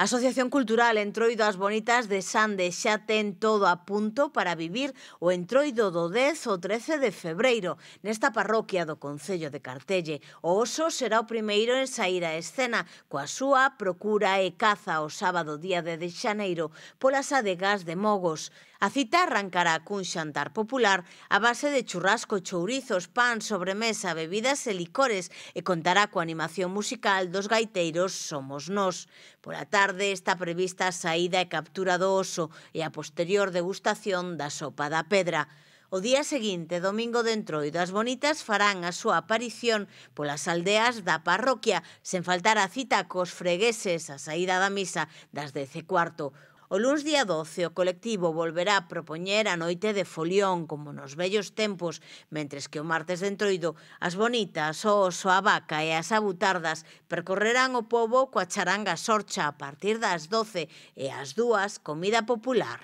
A Asociación Cultural Entroido as Bonitas de Sande xa ten todo a punto para vivir o Entroido do 10 ou 13 de febreiro nesta parroquia do Concello de Cartelle. O oso será o primeiro en sair a escena coa súa procura e caza o sábado día de xaneiro polas adegas de Mogos. A cita arrancará cun xantar popular a base de churrasco, chourizos, pan, sobremesa, bebidas e licores e contará coa animación musical dos gaiteiros Somos Nós. Por a tarde tarde está prevista a saída e captura do oso e a posterior degustación da sopa da pedra. O día seguinte, domingo de entroido, as bonitas farán a súa aparición polas aldeas da parroquia, sen faltar a cita cos fregueses a saída da misa das 10 cuarto. O luns día 12 o colectivo volverá a propoñer a noite de folión como nos vellos tempos, mentres que o martes de entroido as bonitas, o oso, a vaca e as abutardas percorrerán o povo coa charanga sorcha a partir das 12 e as dúas comida popular.